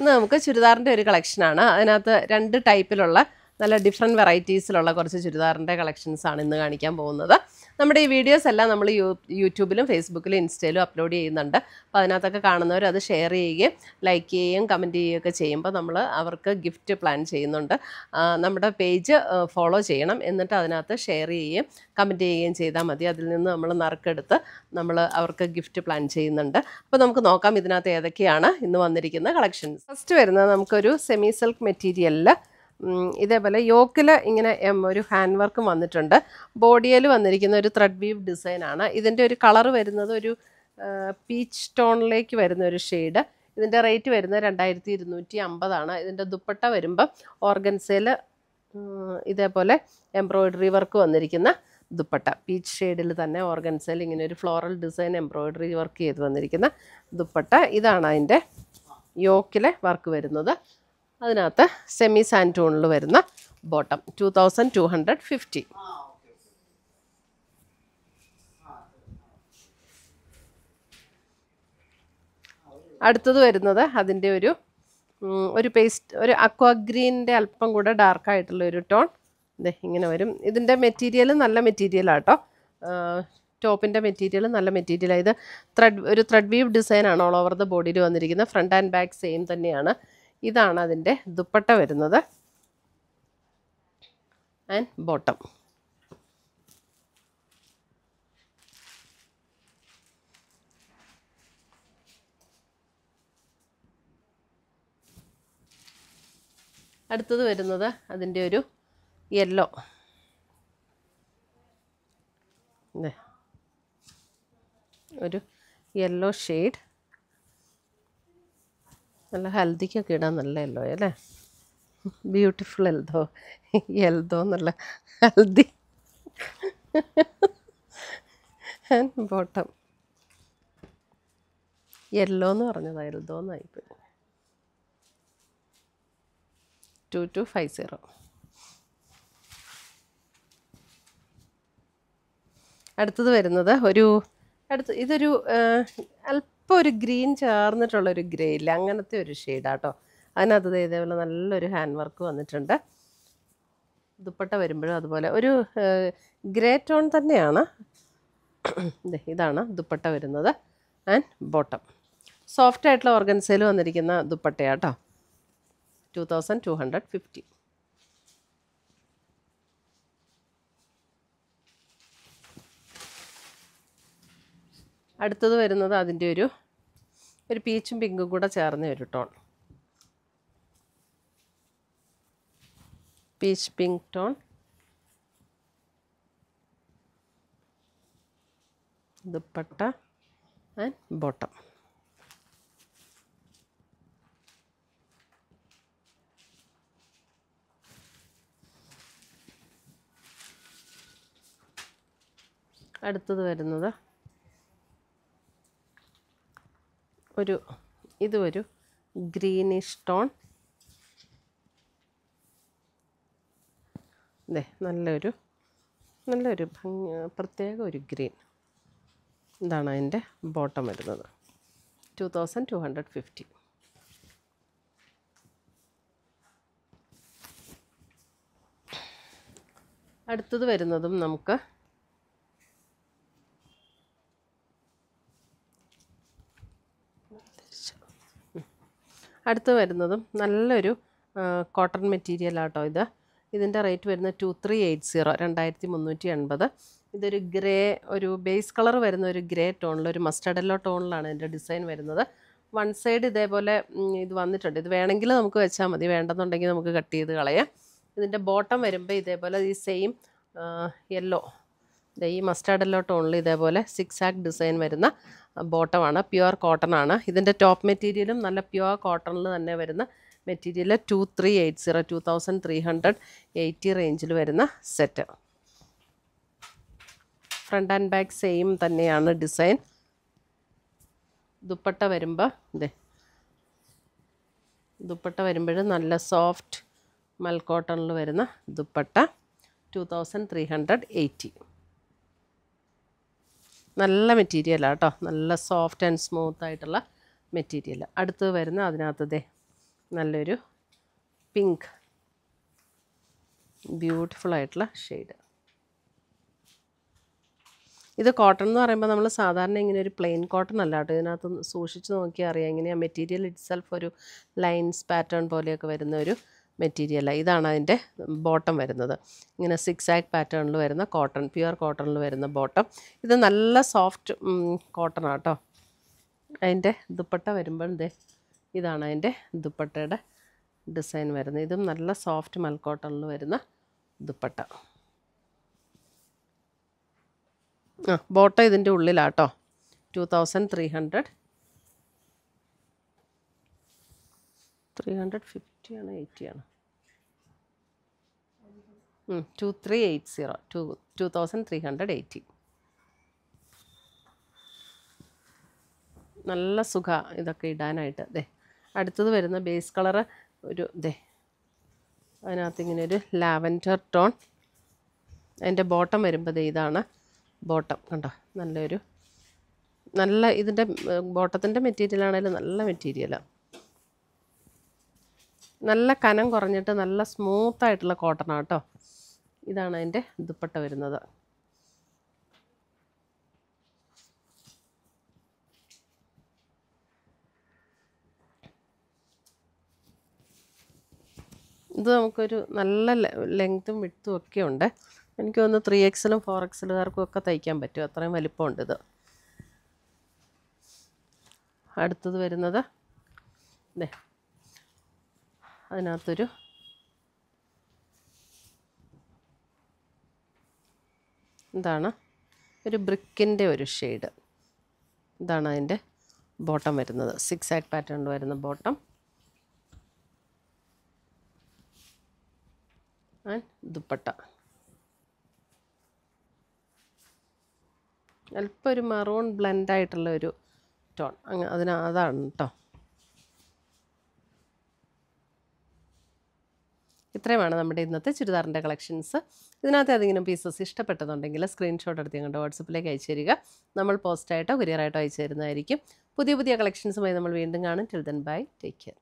ഇന്ന് നമുക്ക് ചുരിദാറിൻ്റെ ഒരു കളക്ഷനാണ് അതിനകത്ത് രണ്ട് ടൈപ്പിലുള്ള നല്ല ഡിഫറെൻറ്റ് വെറൈറ്റീസിലുള്ള കുറച്ച് ചുരിദാറിൻ്റെ കളക്ഷൻസാണ് ഇന്ന് കാണിക്കാൻ പോകുന്നത് നമ്മുടെ ഈ വീഡിയോസ് എല്ലാം നമ്മൾ യൂട്യൂബിലും ഫേസ്ബുക്കിലും ഇൻസ്റ്റയിലും അപ്ലോഡ് ചെയ്യുന്നുണ്ട് അപ്പോൾ അതിനകത്തൊക്കെ കാണുന്നവർ അത് ഷെയർ ചെയ്യുകയും ലൈക്ക് ചെയ്യുകയും കമൻറ്റ് ചെയ്യുകയൊക്കെ ചെയ്യുമ്പോൾ നമ്മൾ അവർക്ക് ഗിഫ്റ്റ് പ്ലാൻ ചെയ്യുന്നുണ്ട് നമ്മുടെ പേജ് ഫോളോ ചെയ്യണം എന്നിട്ട് അതിനകത്ത് ഷെയർ ചെയ്യുകയും കമൻറ്റ് ചെയ്യുകയും ചെയ്താൽ മതി അതിൽ നിന്ന് നമ്മൾ നറുക്കെടുത്ത് നമ്മൾ അവർക്ക് ഗിഫ്റ്റ് പ്ലാൻ ചെയ്യുന്നുണ്ട് അപ്പോൾ നമുക്ക് നോക്കാം ഇതിനകത്ത് ഏതൊക്കെയാണ് ഇന്ന് വന്നിരിക്കുന്ന കളക്ഷൻസ് ഫസ്റ്റ് വരുന്നത് നമുക്കൊരു സെമി സിൽക്ക് മെറ്റീരിയലിൽ ഇതേപോലെ യോക്കിൽ ഇങ്ങനെ ഒരു ഹാൻഡ് വർക്കും വന്നിട്ടുണ്ട് ബോഡിയിൽ വന്നിരിക്കുന്ന ഒരു ത്രെഡ് വീവ് ഡിസൈനാണ് ഇതിൻ്റെ ഒരു കളർ വരുന്നത് ഒരു പീച്ച് ടോണിലേക്ക് വരുന്ന ഒരു ഷെയ്ഡ് ഇതിൻ്റെ റേറ്റ് വരുന്നത് രണ്ടായിരത്തി ഇരുന്നൂറ്റി അമ്പതാണ് ഇതിൻ്റെ ദുപ്പട്ട വരുമ്പം ഓർഗൻസയിൽ ഇതേപോലെ എംബ്രോയിഡറി വർക്ക് വന്നിരിക്കുന്ന ദുപ്പട്ട പീച്ച് ഷെയ്ഡിൽ തന്നെ ഓർഗൻസയിൽ ഇങ്ങനെ ഒരു ഫ്ലോറൽ ഡിസൈൻ എംബ്രോയിഡറി വർക്ക് ചെയ്ത് വന്നിരിക്കുന്ന ദുപ്പട്ട ഇതാണ് അതിൻ്റെ യോക്കിലെ വർക്ക് വരുന്നത് അതിനകത്ത് സെമി സാൻറ്റൂണിൽ വരുന്ന bottom two thousand two hundred fifty അടുത്തത് വരുന്നത് അതിൻ്റെ ഒരു ഒരു പേസ്റ്റ് ഒരു അക്വാ ഗ്രീനിൻ്റെ അല്പം കൂടെ ഡാർക്കായിട്ടുള്ള ഒരു ടോൺ ഇതേ ഇങ്ങനെ വരും ഇതിൻ്റെ മെറ്റീരിയൽ നല്ല മെറ്റീരിയലാണ് കേട്ടോ ടോപ്പിൻ്റെ മെറ്റീരിയൽ നല്ല മെറ്റീരിയലാണ് ഇത് ത്രെഡ് ഒരു ത്രെഡ് വീവ് ഡിസൈനാണ് ഓൾ ഓവർ ദ ബോഡിയിൽ വന്നിരിക്കുന്നത് ഫ്രണ്ട് ആൻഡ് ബാക്ക് സെയിം തന്നെയാണ് ഇതാണ് അതിൻ്റെ ദുപ്പട്ട വരുന്നത് ആൻഡ് ബോട്ടം അടുത്തത് വരുന്നത് അതിൻ്റെ ഒരു യെല്ലോ ഒരു യെല്ലോ ഷെയ്ഡ് നല്ല ഹൽദിക്കൊക്കെ ഇടാൻ നല്ല എല്ലോ അല്ലേ ബ്യൂട്ടിഫുൾ എൽതോ എൽതോ എന്നല്ല ഹൽദി ബോട്ടം യെല്ലോ എന്ന് പറഞ്ഞതാ എൽതോ എന്നായിപ്പോയി ടു ടു ഫൈവ് സീറോ അടുത്തത് വരുന്നത് ഒരു അടുത്ത് ഇതൊരു അല്പ ഇപ്പോൾ ഒരു ഗ്രീൻ ചേർന്നിട്ടുള്ള ഒരു ഗ്രേ ഇല്ല അങ്ങനത്തെ ഒരു ഷെയ്ഡാട്ടോ അതിനകത്ത് ഇതേപോലെ നല്ലൊരു ഹാൻഡ് വർക്ക് വന്നിട്ടുണ്ട് ദുപ്പട്ട വരുമ്പോഴും അതുപോലെ ഒരു ഗ്രേ ടോൺ തന്നെയാണ് ഇതാണ് ദുപ്പട്ട വരുന്നത് ആൻഡ് ബോട്ടം സോഫ്റ്റ് ആയിട്ടുള്ള ഓർഗൻസയിൽ വന്നിരിക്കുന്ന ദുപ്പട്ടയാട്ടോ two thousand two hundred fifty അടുത്തത് വരുന്നത് അതിൻ്റെ ഒരു ഒരു പീച്ചും പിങ്കും കൂടെ ചേർന്ന് ഒരു tone peach pink tone dupatta and bottom അടുത്തത് വരുന്നത് ഒരു ഇത് ഒരു ഗ്രീനിഷ് ടോൺ അതെ നല്ലൊരു നല്ലൊരു ഭംഗി പ്രത്യേക ഒരു ഗ്രീൻ ഇതാണ് അതിൻ്റെ ബോട്ടം വരുന്നത് two thousand two hundred fifty അടുത്തത് വരുന്നതും നമുക്ക് അടുത്ത് വരുന്നതും നല്ലൊരു കോട്ടൺ മെറ്റീരിയൽ ആട്ടോ ഇത് ഇതിൻ്റെ റേറ്റ് വരുന്നത് ടു ത്രീ എയ്റ്റ് സീറോ രണ്ടായിരത്തി മുന്നൂറ്റി എൺപത് ഇതൊരു ഗ്രേ ഒരു ബേസ് കളർ വരുന്ന ഒരു ഗ്രേ ടോണിൽ ഒരു മസ്റ്റർഡ് എല്ലോ ടോണിലാണ് ഇതിൻ്റെ ഡിസൈൻ വരുന്നത് വൺ സൈഡ് ഇതേപോലെ ഇത് വന്നിട്ടുണ്ട് ഇത് വേണമെങ്കിൽ നമുക്ക് വെച്ചാൽ മതി വേണ്ടെന്നുണ്ടെങ്കിൽ നമുക്ക് കട്ട് ചെയ്ത് കളയാം ഇതിൻ്റെ ബോട്ടം വരുമ്പോൾ ഇതേപോലെ ഈ സെയിം യെല്ലോ ഈ മസ്റ്റാർഡല്ലോ ഓൺലി ഇതേപോലെ സിക്സ് ആക്ക് ഡിസൈൻ വരുന്ന ബോട്ടമാണ് പ്യുവർ കോട്ടൺ ആണ് ഇതിൻ്റെ ടോപ്പ് മെറ്റീരിയലും നല്ല പ്യുവർ കോട്ടണിൽ തന്നെ വരുന്ന material two three eight zero two thousand three hundred eighty റേഞ്ചിൽ വരുന്ന set front and back same തന്നെയാണ് ഡിസൈൻ ദുപ്പട്ട വരുമ്പോൾ ഇതേ ദുപ്പട്ട വരുമ്പോഴും നല്ല സോഫ്റ്റ് മൽക്കോട്ടണിൽ വരുന്ന dupatta two thousand three hundred eighty നല്ല മെറ്റീരിയലാണ് കേട്ടോ നല്ല സോഫ്റ്റ് ആൻഡ് സ്മൂത്ത് ആയിട്ടുള്ള മെറ്റീരിയൽ അടുത്ത് വരുന്ന അതിനകത്തതേ നല്ലൊരു പിങ്ക് ബ്യൂട്ടിഫുൾ ആയിട്ടുള്ള ഷെയ്ഡ് ഇത് കോട്ടൺ എന്ന് പറയുമ്പോൾ നമ്മൾ സാധാരണ ഇങ്ങനെ ഒരു പ്ലെയിൻ കോട്ടൺ അല്ല കേട്ടോ ഇതിനകത്ത് സൂക്ഷിച്ച് നോക്കിയാൽ അറിയാം ഇങ്ങനെ മെറ്റീരിയൽ ഇറ്റ്സെൽഫ് ഒരു ലൈൻസ് പാറ്റേൺ പോലെയൊക്കെ വരുന്ന ഒരു മെറ്റീരിയൽ ഇതാണ് അതിൻ്റെ ബോട്ടം വരുന്നത് ഇങ്ങനെ സിക്സ് ആക്ക് പാറ്റേണിൽ വരുന്ന കോട്ടൺ പ്യുവർ കോട്ടണിൽ വരുന്ന ബോട്ടം ഇത് നല്ല സോഫ്റ്റ് കോട്ടൺ ആട്ടോ അതിൻ്റെ ദുപ്പട്ട വരുമ്പോൾ ദേ ഇതാണ് അതിൻ്റെ ദുപ്പട്ടയുടെ ഡിസൈൻ വരുന്നത് ഇതും നല്ല സോഫ്റ്റ് മൽക്കോട്ടണിൽ വരുന്ന ദുപ്പട്ട ആ ബോട്ടം ഇതിൻ്റെ ഉള്ളിലാട്ടോ two thousand three hundred three hundred fifty ആണ് എയ്റ്റി ആണ് two three eight zero two two thousand three hundred eighty നല്ല സുഖ ഇതൊക്കെ ഇടാനായിട്ട് അതെ അടുത്തത് വരുന്ന ബേസ് കളറ് ഒരു ദേ അതിനകത്ത് ഇങ്ങനെ ഒരു ലാവൻഡർ ടോൺ അതിൻ്റെ ബോട്ടം വരുമ്പോൾ ഇതാണ് ബോട്ടം കണ്ടോ നല്ലൊരു നല്ല ഇതിൻ്റെ ബോട്ടത്തിൻ്റെ മെറ്റീരിയൽ ആണെങ്കിലും നല്ല മെറ്റീരിയലാണ് നല്ല കനം കുറഞ്ഞിട്ട് നല്ല സ്മൂത്തായിട്ടുള്ള ആണ് കേട്ടോ ഇതാണ് അതിൻ്റെ ദുപ്പട്ട വരുന്നത് ഇത് നമുക്കൊരു നല്ല ലെങ്ത്തും വിട്ടും ഒക്കെ ഉണ്ട് എനിക്ക് ഒന്ന് ത്രീ എക്സലും ഫോർ എക്സലുകാർക്കും ഒക്കെ തയ്ക്കാൻ പറ്റും അത്രയും വലിപ്പമുണ്ട് ഇത് അടുത്തത് വരുന്നത് അല്ലേ അതിനകത്തൊരു എന്താണ് ഒരു ബ്രിക്കിൻ്റെ ഒരു ഷെയ്ഡ് ഇതാണ് അതിൻ്റെ ബോട്ടം വരുന്നത് സിക്സ് ആക്ട് പാറ്റേണിൽ വരുന്ന ബോട്ടം ആൻഡ് ദുപ്പട്ട അല്പം ഒരു മറോൺ ബ്ലെൻഡായിട്ടുള്ള ഒരു ടോൺ അങ്ങ് അതിന് അതാണ് കേട്ടോ ഇത്രയുമാണ് നമ്മുടെ ഇന്നത്തെ ചുരിദാറിൻ്റെ കളക്ഷൻസ് ഇതിനകത്ത് ഏതെങ്കിലും പീസസ് ഇഷ്ടപ്പെട്ടതുണ്ടെങ്കിൽ സ്ക്രീൻഷോട്ട് എടുത്ത് ഞങ്ങളുടെ വാട്സപ്പിലേക്ക് അയച്ചു തരിക നമ്മൾ പോസ്റ്റായിട്ടോ കുരിയറായിട്ടോ അയച്ചു തരുന്നതായിരിക്കും പുതിയ പുതിയ കളക്ഷൻസുമായി നമ്മൾ വീണ്ടും കാണും till then bye take care